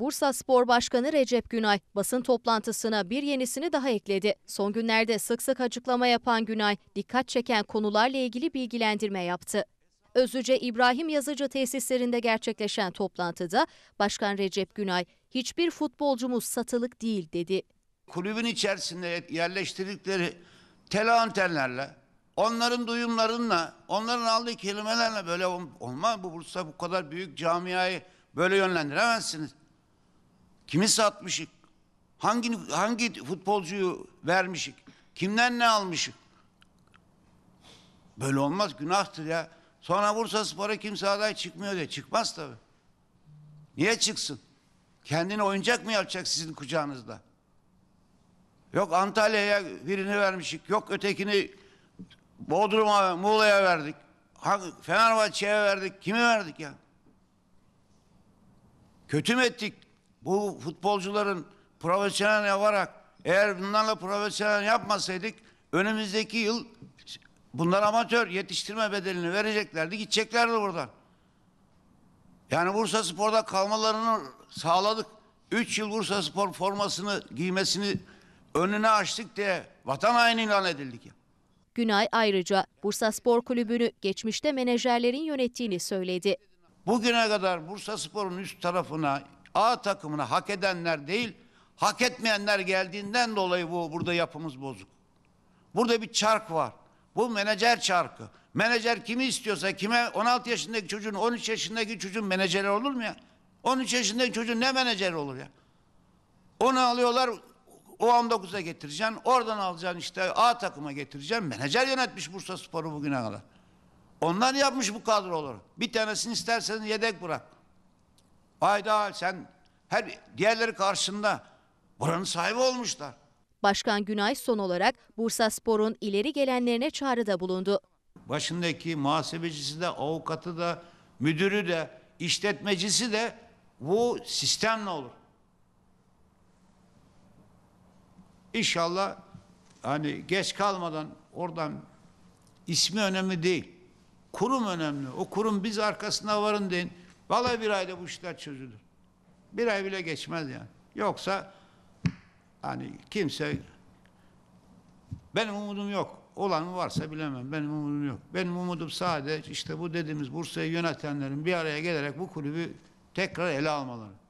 Bursa Spor Başkanı Recep Günay basın toplantısına bir yenisini daha ekledi. Son günlerde sık sık açıklama yapan Günay, dikkat çeken konularla ilgili bilgilendirme yaptı. Özüce İbrahim Yazıcı tesislerinde gerçekleşen toplantıda Başkan Recep Günay, hiçbir futbolcumuz satılık değil dedi. Kulübün içerisinde yerleştirdikleri antenlerle, onların duyumlarınla, onların aldığı kelimelerle böyle olmaz. Bu Bursa bu kadar büyük camiayı böyle yönlendiremezsiniz. Kimi satmışık? Hangi hangi futbolcuyu vermişik? Kimden ne almışık? Böyle olmaz günahtır ya. Sonra Bursa Spor'a kimse aday çıkmıyor diye. Çıkmaz tabii. Niye çıksın? Kendini oyuncak mı yapacak sizin kucağınızda? Yok Antalya'ya birini vermişik. Yok ötekini Bodrum'a, Muğla'ya verdik. Fenerbahçe'ye verdik. Kimi verdik ya? Kötü mü ettik? bu futbolcuların profesyonel yaparak eğer bunlarla profesyonel yapmasaydık önümüzdeki yıl bunlar amatör yetiştirme bedelini vereceklerdi gideceklerdi buradan. Yani Bursa Spor'da kalmalarını sağladık. Üç yıl Bursa Spor formasını giymesini önüne açtık diye vatan haini ilan edildik ya. Günay ayrıca Bursa Spor Kulübü'nü geçmişte menajerlerin yönettiğini söyledi. Bugüne kadar Bursa Spor'un üst tarafına A takımına hak edenler değil, hak etmeyenler geldiğinden dolayı bu burada yapımız bozuk. Burada bir çark var. Bu menajer çarkı. Menajer kimi istiyorsa kime 16 yaşındaki çocuğun 13 yaşındaki çocuğun menajeri olur mu ya? 13 yaşındaki çocuğun ne menajeri olur ya? Onu alıyorlar o 19'a getireceksin. Oradan alacaksın işte A takıma getireceksin. Menajer yönetmiş Bursa Sporu bugüne kadar. Onlar yapmış bu kadroları. Bir tanesini isterseniz yedek bırak. Ayda sen her diğerleri karşısında buranın sahibi olmuşlar. Başkan Günay son olarak Bursa Spor'un ileri gelenlerine çağrıda bulundu. Başındaki muhasebecisi de, avukatı da, müdürü de, işletmecisi de bu sistemle olur. İnşallah hani geç kalmadan oradan ismi önemli değil. Kurum önemli. O kurum biz arkasına varın deyin. Vallahi bir ayda bu işler çözülür. Bir ay bile geçmez yani. Yoksa hani kimse benim umudum yok. Olan mı varsa bilemem. Benim umudum yok. Benim umudum sadece işte bu dediğimiz Bursa'yı yönetenlerin bir araya gelerek bu kulübü tekrar ele almaları.